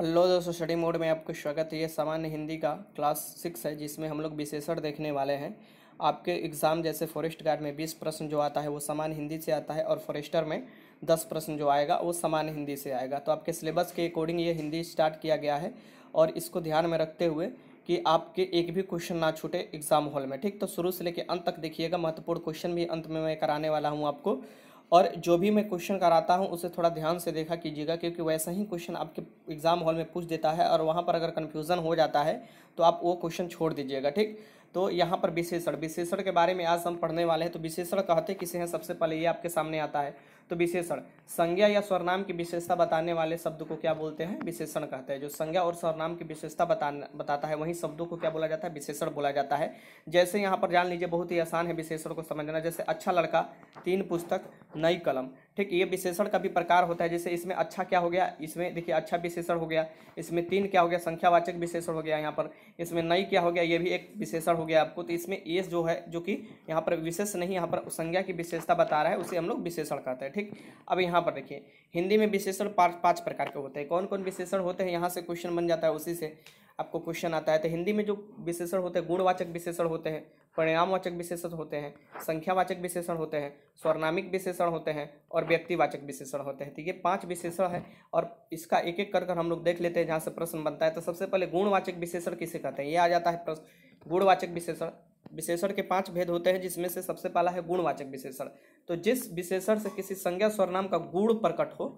hello दोस्तों study mode में आपका स्वागत है ये सामान्य हिंदी का क्लास सिक्स है जिसमें हम लोग विशेषण देखने वाले हैं आपके एग्ज़ाम जैसे फॉरेस्ट गार्ड में बीस प्रश्न जो आता है वो सामान्य हिंदी से आता है और फॉरेस्टर में दस प्रश्न जो आएगा वो सामान्य हिंदी से आएगा तो आपके सिलेबस के अकॉर्डिंग ये हिंदी स्टार्ट किया गया है और इसको ध्यान में रखते हुए कि आपके एक भी क्वेश्चन ना छूटे एग्ज़ाम हॉल में ठीक तो शुरू से लेकर अंत तक देखिएगा महत्वपूर्ण क्वेश्चन भी अंत में मैं कराने वाला हूँ आपको और जो भी मैं क्वेश्चन कराता हूँ उसे थोड़ा ध्यान से देखा कीजिएगा क्योंकि वैसा ही क्वेश्चन आपके एग्ज़ाम हॉल में पूछ देता है और वहाँ पर अगर कन्फ्यूज़न हो जाता है तो आप वो क्वेश्चन छोड़ दीजिएगा ठीक तो यहाँ पर विशेषण विशेषण के बारे में आज हम पढ़ने वाले हैं तो विशेषण कहते किसे हैं सबसे पहले ये आपके सामने आता है तो विशेषण संज्ञा या स्वरनाम की विशेषता बताने वाले शब्द को क्या बोलते हैं विशेषण कहते हैं जो संज्ञा और स्वरनाम की विशेषता बताता है वहीं शब्दों को क्या बोला जाता है विशेषण बोला जाता है जैसे यहाँ पर जान लीजिए बहुत ही आसान है विशेषण को समझना जैसे अच्छा लड़का तीन पुस्तक नई कलम ठीक ये विशेषण का भी प्रकार होता है जैसे इसमें अच्छा क्या हो गया इसमें देखिए अच्छा विशेषण हो गया इसमें तीन क्या हो गया संख्यावाचक विशेषण हो गया यहाँ पर इसमें नई क्या हो गया ये भी एक विशेषण हो गया आपको तो इसमें एस जो है जो कि यहाँ पर विशेष नहीं यहाँ पर संज्ञा की विशेषता बता रहा है उसे हम लोग विशेषण कहते हैं ठीक अब यहाँ पर देखिए हिंदी में विशेषण पाँच पाँच प्रकार के होते हैं कौन कौन विशेषण होते हैं यहाँ से क्वेश्चन बन जाता है उसी से आपको क्वेश्चन आता है तो हिंदी में जो विशेषण होते हैं गुणवाचक विशेषण होते हैं परिणामवाचक विशेषण होते हैं संख्यावाचक विशेषण होते हैं स्वर्णामिक विशेषण होते हैं और व्यक्तिवाचक विशेषण होते हैं तो ये पांच विशेषण है और इसका एक एक कर कर हम लोग देख लेते हैं जहाँ से प्रश्न बनता है तो सबसे पहले गुणवाचक विशेषण किसे कहते हैं ये आ जाता है प्रश्न गुणवाचक विशेषण विशेषण के पांच भेद होते हैं जिसमें से सबसे पहला है गुणवाचक विशेषण तो जिस विशेषण से किसी संज्ञा स्वरनाम का गुण प्रकट हो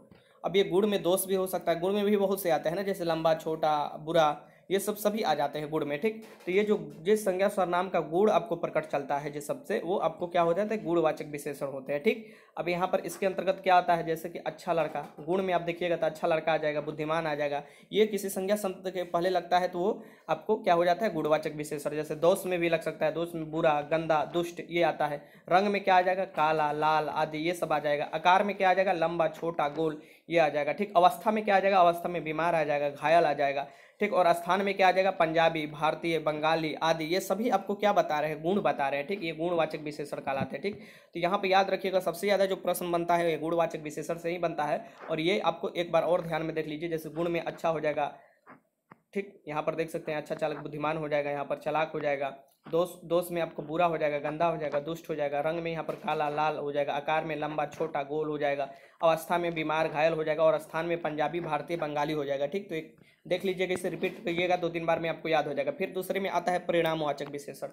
अब ये गुण में दोष भी हो सकता है गुण में भी बहुत से आते हैं ना जैसे लंबा छोटा बुरा ये सब सभी आ जाते हैं गुड़ में ठीक तो ये जो जिस संज्ञा स्वरनाम का गुड़ आपको प्रकट चलता है जिस सबसे वो आपको क्या हो जाता है गुड़वाचक विशेषण होते हैं ठीक अब यहाँ पर इसके अंतर्गत क्या आता है जैसे कि अच्छा लड़का गुण में आप देखिएगा तो अच्छा लड़का आ जाएगा बुद्धिमान आ जाएगा ये किसी संज्ञा संत के पहले लगता है तो वो आपको क्या हो जाता है गुड़वाचक विशेषण जैसे दोष में भी लग सकता है दोष में बुरा गंदा दुष्ट ये आता है रंग में क्या आ जाएगा काला लाल आदि ये सब आ जाएगा आकार में क्या आ जाएगा लंबा छोटा गोल ये आ जाएगा ठीक अवस्था में क्या आ जाएगा अवस्था में बीमार आ जाएगा घायल आ जाएगा ठीक और स्थान में क्या आ जाएगा पंजाबी भारतीय बंगाली आदि ये सभी आपको क्या बता रहे हैं गुण बता रहे हैं ठीक ये गुणवाचक विशेषण कहलाते हैं ठीक तो यहाँ पे याद रखिएगा सबसे ज़्यादा जो प्रश्न बनता है ये गुणवाचक विशेषण से ही बनता है और ये आपको एक बार और ध्यान में देख लीजिए जैसे गुण में अच्छा हो जाएगा ठीक यहाँ पर देख सकते हैं अच्छा चालक बुद्धिमान हो जाएगा यहाँ पर चालाक हो जाएगा दोस्त दोस्त में आपको बुरा हो जाएगा गंदा हो जाएगा दुष्ट हो जाएगा रंग में यहाँ पर काला लाल हो जाएगा आकार में लंबा छोटा गोल हो जाएगा अवस्था में बीमार घायल हो जाएगा और स्थान में पंजाबी भारतीय बंगाली हो जाएगा ठीक तो एक देख लीजिएगा इसे रिपीट करिएगा दो तीन बार में आपको याद हो जाएगा फिर दूसरे में आता है परिणामवाचक विशेषण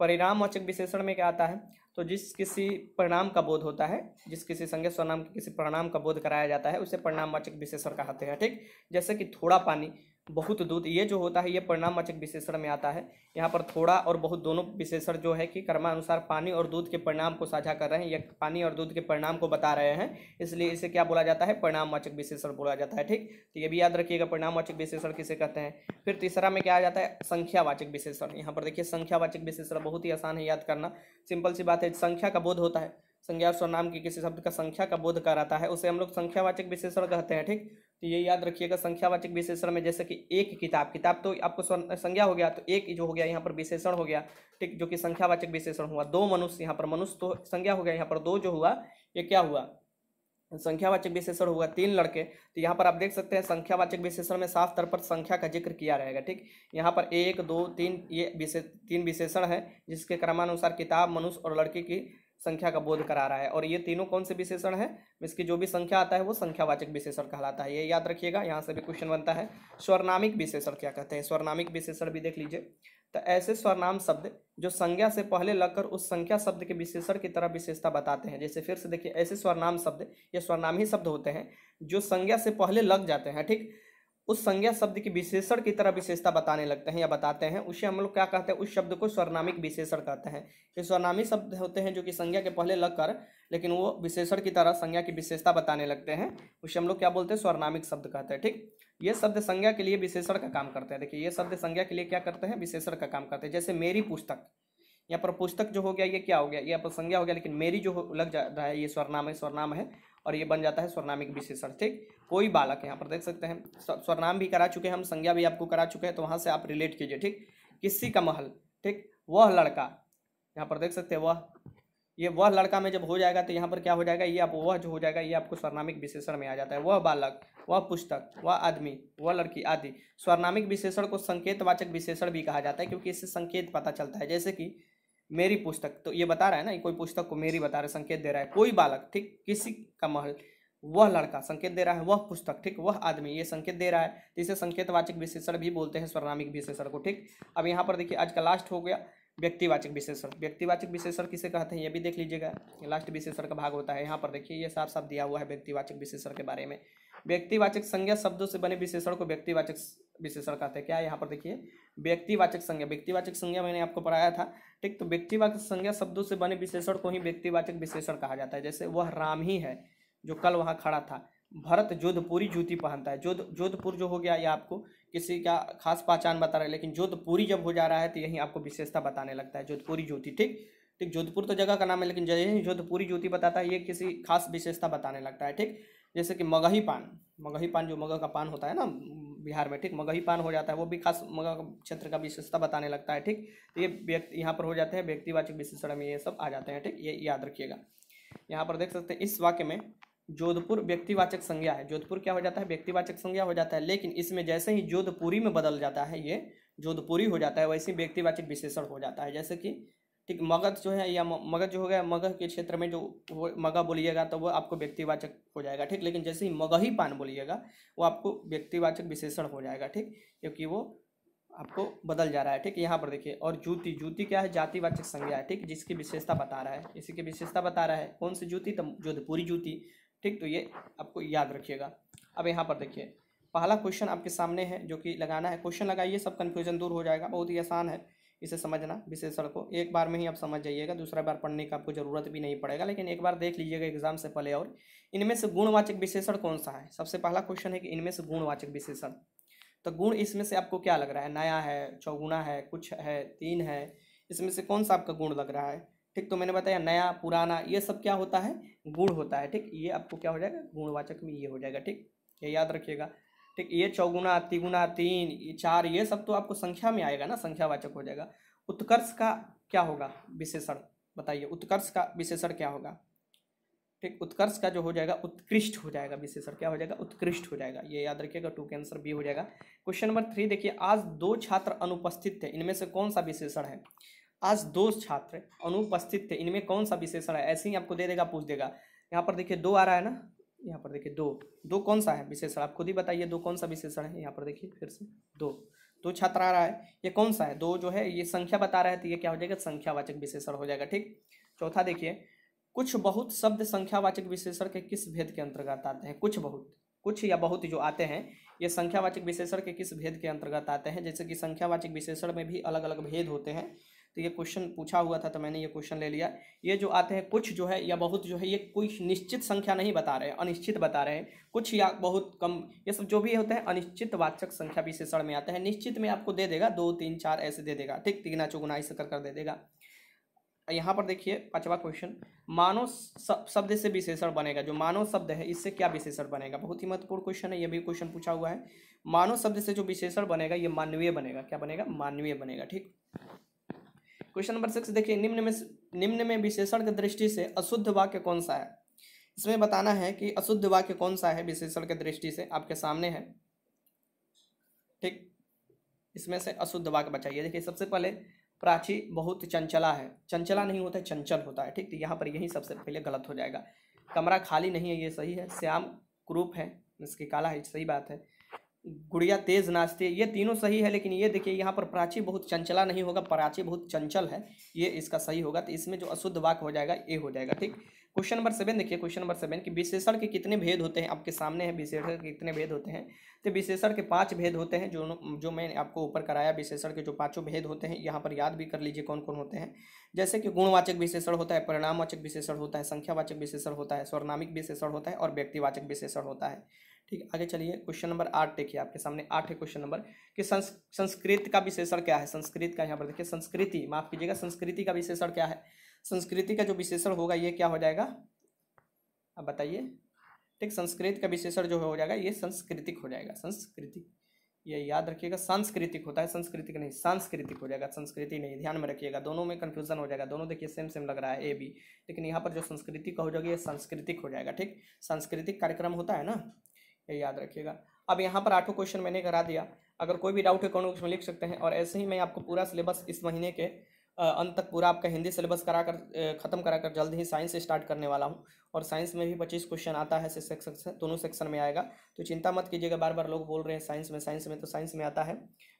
परिणामवाचक विशेषण में क्या आता है तो जिस किसी परिणाम का बोध होता है जिस किसी संज्ञा स्वनाम के किसी परिणाम का बोध कराया जाता है उसे परिणामवाचक विशेषण कहते हैं ठीक जैसे कि थोड़ा पानी बहुत दूत ये जो होता है ये परिणामवाचक विशेषण में आता है यहाँ पर थोड़ा और बहुत दोनों विशेषण जो है कि कर्मानुसार पानी और दूध के परिणाम को साझा कर रहे हैं या पानी और दूध के परिणाम को बता रहे हैं इसलिए इसे क्या बोला जाता है परिणामवाचक विशेषण बोला जाता है ठीक तो ये भी याद रखिएगा परिणामवाचक विशेषण किसे कहते हैं फिर तीसरा में क्या आ जाता है संख्यावाचक विशेषण यहाँ पर देखिए संख्यावाचक विशेषण बहुत ही आसान है याद करना सिंपल सी बात है संख्या का बोध होता है संज्ञा स्वनाम की किसी शब्द का संख्या का बोध कराता है उसे हम लोग संख्यावाचक विशेषण कहते हैं ठीक तो ये याद रखिएगा संख्यावाचक विशेषण में जैसे कि एक किताब किताब तो आपको संज्ञा हो गया तो एक जो हो गया यहाँ पर विशेषण हो गया ठीक जो कि संख्यावाचक विशेषण हुआ दो मनुष्य यहाँ पर मनुष्य तो संज्ञा हो गया यहाँ पर दो जो हुआ ये क्या हुआ संख्यावाचक विशेषण हुआ तीन लड़के तो यहाँ पर आप देख सकते हैं संख्यावाचक विशेषण में साफ तौर पर संख्या का जिक्र किया रहेगा ठीक यहाँ पर एक दो तीन ये विशेष तीन विशेषण है जिसके क्रमानुसार किताब मनुष्य और लड़के की संख्या का बोध करा रहा है और ये तीनों कौन से विशेषण है इसकी जो भी संख्या आता है वो संख्यावाचक विशेषण कहलाता है ये याद रखिएगा यहाँ से भी क्वेश्चन बनता है स्वर्नामिक विशेषण क्या कहते हैं स्वर्णामिक विशेषण भी देख लीजिए तो ऐसे स्वर्णाम शब्द जो संज्ञा से पहले लगकर उस संख्या शब्द के विशेषण की तरह विशेषता बताते हैं जैसे फिर से देखिए ऐसे स्वर्णाम शब्द या स्वर्णाम ही शब्द होते हैं जो संज्ञा से पहले लग जाते हैं ठीक उस संज्ञा शब्द की विशेषण की तरह विशेषता बताने लगते हैं या बताते हैं उसे हम लोग क्या कहते हैं उस शब्द को स्वर्नामिक विशेषण कहते हैं ये स्वर्नामिक शब्द होते हैं जो कि संज्ञा के पहले लग कर लेकिन वो विशेषण की तरह संज्ञा की विशेषता बताने लगते हैं उसे हम लोग क्या बोलते हैं स्वर्नामिक शब्द कहते हैं ठीक ये शब्द संज्ञा के लिए विशेषण का काम करते हैं देखिए ये शब्द संज्ञा के लिए क्या करते हैं विशेषण का काम करते हैं जैसे मेरी पुस्तक यहाँ पर पुस्तक जो हो गया ये क्या हो गया ये पर संज्ञा हो गया लेकिन मेरी जो लग जा रहा है ये स्वर्नाम है स्वर्नाम है और ये बन जाता है स्वर्णामिक विशेषण ठीक कोई बालक यहाँ पर देख सकते हैं स्वर्णाम भी करा चुके हैं हम संज्ञा भी आपको करा चुके हैं तो वहाँ से आप रिलेट कीजिए ठीक किसी का महल ठीक वह लड़का यहाँ पर देख सकते हैं वह ये वह लड़का में जब हो जाएगा तो यहाँ पर क्या हो जाएगा ये आप वह जो हो जाएगा ये आपको स्वर्णामिक विशेषण में आ जाता है वह बालक वह पुस्तक वह आदमी वह लड़की आदि स्वर्णामिक विशेषण को संकेतवाचक विशेषण भी कहा जाता है क्योंकि इससे संकेत पता चलता है जैसे कि मेरी पुस्तक तो ये बता रहा है ना कोई पुस्तक को मेरी बता रहा है संकेत दे रहा है कोई बालक ठीक किसी का महल वह लड़का संकेत दे रहा है वह पुस्तक ठीक वह आदमी ये संकेत दे रहा है जिसे संकेतवाचक विशेषण भी बोलते हैं स्वर्णामिक विशेषण को ठीक अब यहाँ पर देखिए आज का लास्ट हो गया व्यक्तिवाचक विशेषण व्यक्तिवाचक विशेषण किसे कहते हैं ये भी देख लीजिएगा लास्ट विशेषण का भाग होता है यहाँ पर देखिए ये साफ साफ दिया हुआ है व्यक्तिवाचक विशेषण के बारे में व्यक्तिवाचक संज्ञा शब्दों से बने विशेषण को व्यक्तिवाचक विशेषण कहते हैं क्या यहाँ पर देखिए व्यक्तिवाचक संज्ञा व्यक्तिवाचक संज्ञा मैंने आपको पढ़ाया था ठीक तो व्यक्तिवाचक संज्ञा शब्दों से बने विशेषण को ही व्यक्तिवाचक विशेषण कहा जाता है जैसे वह राम ही है जो कल वहाँ खड़ा था भरत जोधपुरी जूती पहनता है जोध जोधपुर जो हो गया ये आपको किसी का खास पहचान बता रहा है लेकिन जोधपुरी जब हो जा रहा है तो यही आपको विशेषता बताने लगता है जोधपुरी जूती ठीक ठीक जोधपुर तो जगह का नाम है लेकिन यही जोधपुरी जूती बताता है ये किसी खास विशेषता बताने लगता है ठीक जैसे कि मगही पान मगही पान जो मगह का पान होता है ना बिहार में ठीक मगही पान हो जाता है वो भी खास मगह क्षेत्र का विशेषता बताने लगता है ठीक तो ये व्यक्ति यहाँ पर हो जाते हैं व्यक्तिवाचक विशेषण में ये सब आ जाते हैं ठीक ये याद रखिएगा यहाँ पर देख सकते हैं इस वाक्य में जोधपुर व्यक्तिवाचक संज्ञा है जोधपुर क्या हो जाता है व्यक्तिवाचक संज्ञा हो जाता है लेकिन इसमें जैसे ही जोधपुरी में बदल जाता है ये जोधपुरी हो जाता है वैसे ही व्यक्तिवाचक विशेषण हो जाता है जैसे कि ठीक मगध जो है या मगध जो हो गया मगध के क्षेत्र में जो मगा बोलिएगा तो वो आपको व्यक्तिवाचक हो जाएगा ठीक लेकिन जैसे ही मगही पान बोलिएगा वो आपको व्यक्तिवाचक विशेषण हो जाएगा ठीक क्योंकि वो आपको बदल जा रहा है ठीक यहाँ पर देखिए और जूती जूती क्या है जातिवाचक संज्ञा है ठीक जिसकी विशेषता बता रहा है इसी की विशेषता बता रहा है कौन सी जूती तो जोधपुरी जूती ठीक तो ये आपको याद रखिएगा अब यहाँ पर देखिए पहला क्वेश्चन आपके सामने है जो कि लगाना है क्वेश्चन लगाइए सब कन्फ्यूजन दूर हो जाएगा बहुत ही आसान है इसे समझना विशेषण को एक बार में ही आप समझ जाइएगा दूसरा बार पढ़ने का आपको जरूरत भी नहीं पड़ेगा लेकिन एक बार देख लीजिएगा एग्जाम से पहले और इनमें से गुणवाचक विशेषण कौन सा है सबसे पहला क्वेश्चन है कि इनमें से गुणवाचक विशेषण तो गुण इसमें से आपको क्या लग रहा है नया है चौगुना है कुछ है तीन है इसमें से कौन सा आपका गुण लग रहा है ठीक तो मैंने बताया नया पुराना ये सब क्या होता है गुण होता है ठीक ये आपको क्या हो जाएगा गुणवाचक में ये हो जाएगा ठीक ये याद रखिएगा ठीक ये चौगुना तिगुना तीन ये चार ये सब तो आपको संख्या में आएगा ना संख्यावाचक हो जाएगा उत्कर्ष का क्या होगा विशेषण बताइए उत्कर्ष का विशेषण क्या होगा ठीक उत्कर्ष का जो हो जाएगा उत्कृष्ट हो जाएगा विशेषण क्या हो जाएगा उत्कृष्ट हो जाएगा ये याद रखिएगा टू के आंसर बी हो जाएगा क्वेश्चन नंबर थ्री देखिए आज दो छात्र अनुपस्थित थे इनमें से कौन सा विशेषण है आज दो छात्र अनुपस्थित थे इनमें कौन सा विशेषण है ऐसे ही आपको दे देगा पूछ देगा यहाँ पर देखिए दो आ रहा है ना यहाँ पर देखिए दो दो कौन सा है विशेषण आप खुद ही बताइए दो कौन सा विशेषण है यहाँ पर देखिए फिर से दो दो छात्र आ रहा है ये कौन सा है दो जो है ये संख्या बता रहा है तो ये क्या हो जाएगा संख्यावाचक विशेषण हो जाएगा ठीक चौथा देखिए कुछ बहुत शब्द संख्यावाचक विशेषण के किस भेद के अंतर्गत आते हैं कुछ बहुत कुछ या बहुत जो आते हैं ये संख्यावाचक विशेषण के किस भेद के अंतर्गत आते हैं जैसे कि संख्यावाचक विशेषण में भी अलग अलग भेद होते हैं तो ये क्वेश्चन पूछा हुआ था तो मैंने ये क्वेश्चन ले लिया ये जो आते हैं कुछ जो है या बहुत जो है ये कोई निश्चित संख्या नहीं बता रहे अनिश्चित बता रहे हैं कुछ या बहुत कम ये सब जो भी होते हैं अनिश्चित वाचक संख्या विशेषण में आता है निश्चित में आपको दे देगा दो तीन चार ऐसे दे देगा ठीक तिगना चौगुना ऐसे कर कर दे देगा यहाँ पर देखिए पांचवा क्वेश्चन मानव शब्द से विशेषण बनेगा जो मानव शब्द है इससे क्या विशेषण बनेगा बहुत ही महत्वपूर्ण क्वेश्चन है ये भी क्वेश्चन पूछा हुआ है मानव शब्द से जो विशेषण बनेगा ये मानवीय बनेगा क्या बनेगा मानवीय बनेगा ठीक क्वेश्चन नंबर सिक्स देखिए निम्न में निम्न में विशेषण की दृष्टि से अशुद्ध वाक्य कौन सा है इसमें बताना है कि अशुद्ध वाक्य कौन सा है विशेषण की दृष्टि से आपके सामने है ठीक इसमें से अशुद्ध वाक्य बचाइए देखिए सबसे पहले प्राची बहुत चंचला है चंचला नहीं होता है चंचल होता है ठीक तो यहाँ पर यही सबसे पहले गलत हो जाएगा कमरा खाली नहीं है ये सही है श्याम क्रूप है इसकी काला है सही बात है गुड़िया तेज नाचती है ये तीनों सही है लेकिन ये देखिए यहाँ पर प्राची बहुत चंचला नहीं होगा प्राची बहुत चंचल है ये इसका सही होगा तो इसमें जो अशुद्ध वाक हो जाएगा ये हो जाएगा ठीक क्वेश्चन नंबर सेवन देखिए क्वेश्चन नंबर सेवन कि विशेषण के कितने भेद होते हैं आपके सामने है विशेषण के कितने भेद होते हैं तो विशेषण के पाँच भेद होते हैं जो जो मैंने आपको ऊपर कराया विशेषण के जो पाँचों भेद होते हैं यहाँ पर याद भी कर लीजिए कौन कौन होते हैं जैसे कि गुणवाचक विशेषण होता है परिणामवाचक विशेषण होता है संख्यावाचक विशेषण होता है स्वर्णामिक विशेषण होता है और व्यक्तिवाचक विशेषण होता है ठीक आगे चलिए क्वेश्चन नंबर आठ देखिए आपके सामने आठ है क्वेश्चन नंबर कि संस, संस्कृत का विशेषण क्या है संस्कृत का यहाँ पर देखिए संस्कृति माफ कीजिएगा संस्कृति का विशेषण क्या है संस्कृति का जो विशेषण होगा ये क्या हो जाएगा अब बताइए ठीक संस्कृत का विशेषण जो हो जाएगा ये संस्कृतिक हो जाएगा संस्कृति ये याद रखिएगा सांस्कृतिक होता है संस्कृतिक नहीं सांस्कृतिक हो जाएगा संस्कृति नहीं ध्यान में रखिएगा दोनों में कन्फ्यूजन हो जाएगा दोनों देखिए सेम सेम लग रहा है ए बी लेकिन यहाँ पर जो संस्कृति का हो जाएगा ये सांस्कृतिक हो जाएगा ठीक सांस्कृतिक कार्यक्रम होता है ना ये याद रखिएगा अब यहाँ पर आठों क्वेश्चन मैंने करा दिया अगर कोई भी डाउट है कौन उसमें लिख सकते हैं और ऐसे ही मैं आपको पूरा सिलेबस इस महीने के अंत तक पूरा आपका हिंदी सिलेबस करा कर ख़त्म करा कर जल्द ही साइंस स्टार्ट करने वाला हूँ और साइंस में भी पच्चीस क्वेश्चन आता है सेक्शन दोनों सेक्शन में आएगा तो चिंता मत कीजिएगा बार बार लोग बोल रहे हैं साइंस में साइंस में तो साइंस में आता है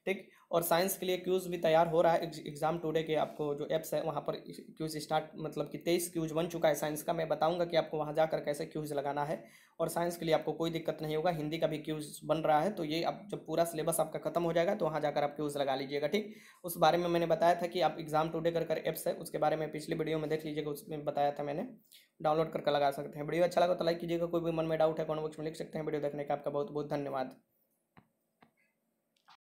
ठीक और साइंस के लिए क्यूज़ भी तैयार हो रहा है एग्ज़ाम टुडे के आपको जो एप्स है वहाँ पर क्यूज़ स्टार्ट मतलब कि तेईस क्यूज़ बन चुका है साइंस का मैं बताऊँगा कि आपको वहाँ जाकर कैसे क्यूज़ लगाना है और साइंस के लिए आपको कोई दिक्कत नहीं होगा हिंदी का भी क्यूज़ बन रहा है तो ये आप जब पूरा सिलेबस आपका खत्म हो जाएगा तो वहाँ जाकर आप क्यूज़ लगा लीजिएगा ठीक उस बारे में मैंने बताया था कि आप एग्ज़ाम टुडे कर कर एप्स है उसके बारे में पिछली वीडियो में देख लीजिएगा उसमें बताया था मैंने डाउनलोड करके लगा सकते हैं वीडियो अच्छा लगा तो लाइक कीजिएगा कोई भी मन में डाउट है कौन बॉक्स में लिख सकते हैं वीडियो देखने का आपका बहुत बहुत धन्यवाद